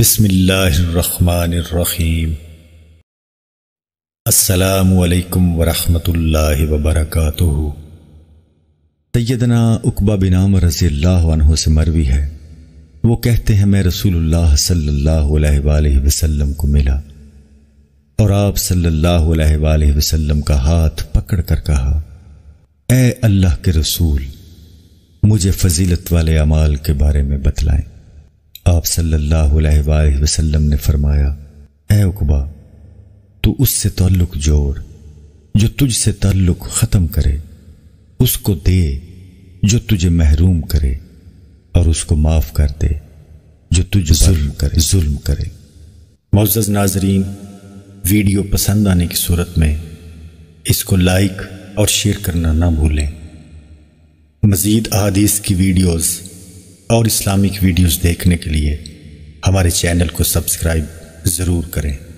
بسم اللہ الرحمن الرحیم السلام علیکم ورحمۃ اللہ وبرکاتہ سیدنا اقبا بن عامر رضی اللہ عنہ سے مروی ہے وہ کہتے ہیں میں رسول اللہ صلی اللہ علیہ وآلہ وسلم کو ملا اور آپ صلی اللہ علیہ وآلہ وسلم کا ہاتھ پکڑ کر کہا اے اللہ کے رسول مجھے فضیلت والے اعمال کے بارے میں بتلائیں آپ صلی اللہ علیہ وآلہ وسلم نے فرمایا اے اقبا تو اس سے تعلق جوڑ جو تجھ سے تعلق ختم کرے اس کو دے جو تجھے محروم کرے اور اس کو معاف کر دے جو تجھ ظلم کرے ظلم کرے معزز ناظرین ویڈیو پسند آنے کی صورت میں اس کو لائک اور شیئر کرنا نہ بھولیں مزید احادیث کی ویڈیوز और इस्लामिक वीडियोस देखने के लिए हमारे चैनल को सब्सक्राइब ज़रूर करें